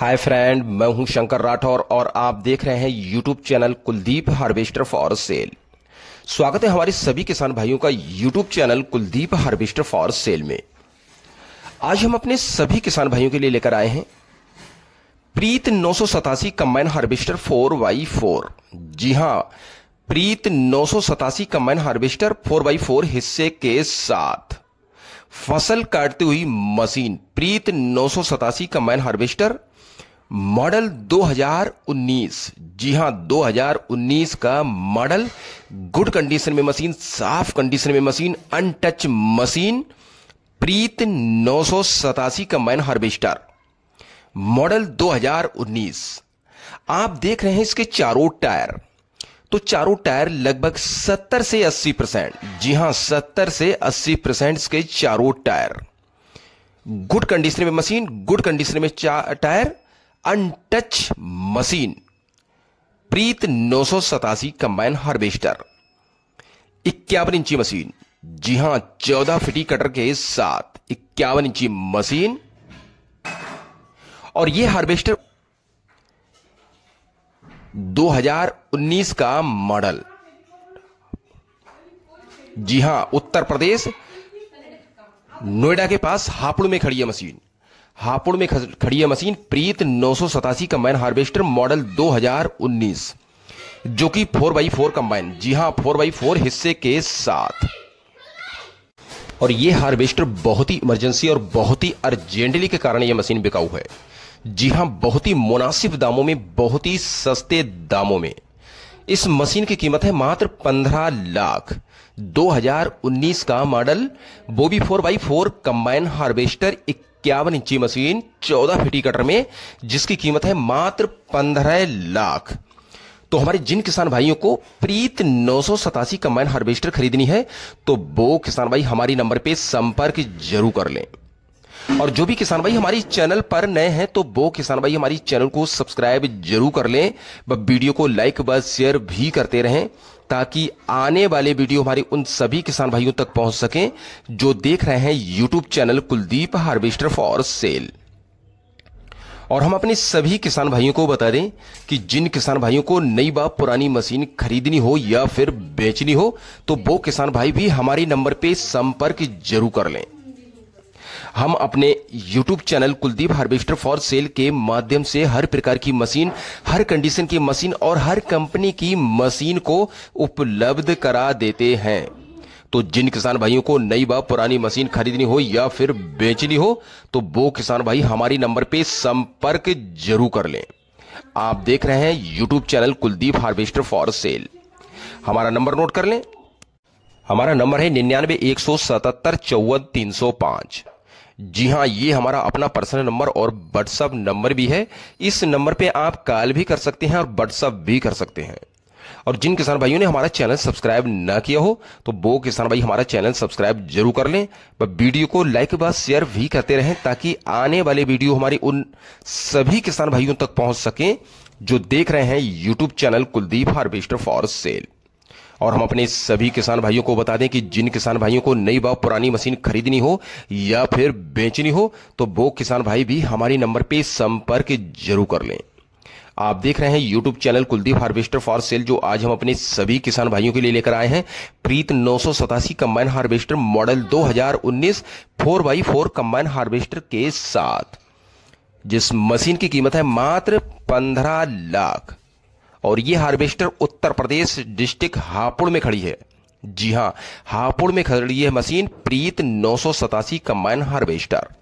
hi friend मैं हूं शंकर राठौर और आप देख रहे हैं YouTube channel Kuldeep harvester for sale स्वागत है हमारे सभी किसान भाइयों का YouTube channel Kuldeep harvester for sale में आज हम अपने सभी किसान भाइयों के लिए लेकर आए हैं प्रीत नौ सौ सतासी combine harvester four by four जी हाँ प्रीत नौ सौ सतासी combine harvester four by four हिस्से के साथ फसल काटती हुई मशीन प्रीत नौ का मैन हार्वेस्टर मॉडल 2019 जी हां 2019 का मॉडल गुड कंडीशन में मशीन साफ कंडीशन में मशीन अनटच मशीन प्रीत नौ का मैन हार्वेस्टर मॉडल 2019 आप देख रहे हैं इसके चारों टायर तो चारों टायर लगभग 70 से 80 परसेंट जी हां 70 से 80 परसेंट के चारों टायर गुड कंडीशन में मशीन गुड कंडीशन में टायर अनटच मशीन प्रीत नौ सौ सतासी कंबाइन हार्वेस्टर इक्यावन इंची मशीन जी हां चौदह फिटी कटर के साथ इक्यावन इंची मशीन और यह हार्वेस्टर 2019 का मॉडल जी हां उत्तर प्रदेश नोएडा के पास हापुड़ में खड़ी है मशीन हापुड़ में खड़ी है मशीन प्रीत नौ कंबाइन हार्वेस्टर मॉडल 2019 जो कि फोर बाई फोर कंबाइन जी हां फोर बाई फोर हिस्से के साथ और ये हार्वेस्टर बहुत ही इमरजेंसी और बहुत ही अर्जेंटली के कारण ये मशीन बिकाऊ है जी हां बहुत ही मुनासिब दामों में बहुत ही सस्ते दामों में इस मशीन की कीमत है मात्र पंद्रह लाख 2019 का मॉडल बोबी four by four combine harvester इक्यावन इंची मशीन 14 फिटी कटर में जिसकी कीमत है मात्र पंद्रह लाख तो हमारे जिन किसान भाइयों को प्रीत नौ सौ सतासी कंबाइन हार्वेस्टर खरीदनी है तो वो किसान भाई हमारी नंबर पे संपर्क जरूर कर लें और जो भी किसान भाई हमारी चैनल पर नए हैं तो वो किसान भाई हमारी चैनल को सब्सक्राइब जरूर कर लें वीडियो को लाइक व शेयर भी करते रहें ताकि आने वाले वीडियो हमारे उन सभी किसान भाइयों तक पहुंच सकें जो देख रहे हैं YouTube channel Kuldeep harvester for sale और हम अपने सभी किसान भाइयों को बता दें कि जिन किसान भाइयों को नई बा पुरानी मशीन खरीदनी हो या फिर बेचनी हो तो वो किसान भाई भी हमारे नंबर पे संपर्क जरूर कर लें हम अपने YouTube channel Kuldeep harvester for sale के माध्यम से हर प्रकार की मशीन हर कंडीशन की मशीन और हर कंपनी की मशीन को उपलब्ध करा देते हैं तो जिन किसान भाइयों को नई व पुरानी मशीन खरीदनी हो या फिर बेचनी हो तो वो किसान भाई हमारी नंबर पे संपर्क जरूर कर लें आप देख रहे हैं YouTube channel Kuldeep harvester for sale हमारा नंबर नोट कर लें हमारा नंबर है निन्यानवे एक सौ सतहत्तर चौवन तीन सौ पांच जी हाँ ये हमारा अपना पर्सनल नंबर और व्हाट्सअप नंबर भी है इस नंबर पे आप कॉल भी कर सकते हैं और व्हाट्सअप भी कर सकते हैं और जिन किसान भाइयों ने हमारा चैनल सब्सक्राइब ना किया हो तो वो किसान भाई हमारा चैनल सब्सक्राइब जरूर कर लें वीडियो को लाइक व शेयर भी करते रहें ताकि आने वाले वीडियो हमारे उन सभी किसान भाइयों तक पहुंच सकें जो देख रहे हैं YouTube channel Kuldeep harvester for sale और हम अपने सभी किसान भाइयों को बता दें कि जिन किसान भाइयों को नई व पुरानी मशीन खरीदनी हो या फिर बेचनी हो तो वो किसान भाई भी हमारे नंबर पे संपर्क जरूर कर लें आप देख रहे हैं YouTube channel Kuldeep harvester for sale जो आज हम अपने सभी किसान भाइयों के लिए लेकर आए हैं प्रीत नौ combine harvester model 2019 four by four combine harvester के साथ जिस मशीन की कीमत है मात्र पंद्रह लाख और ये हार्वेस्टर उत्तर प्रदेश डिस्ट्रिक्ट हापुड़ में खड़ी है जी हाँ हापुड़ में खड़ी है मशीन प्रीत नौ सौ सतासी कंबाइन हार्वेस्टर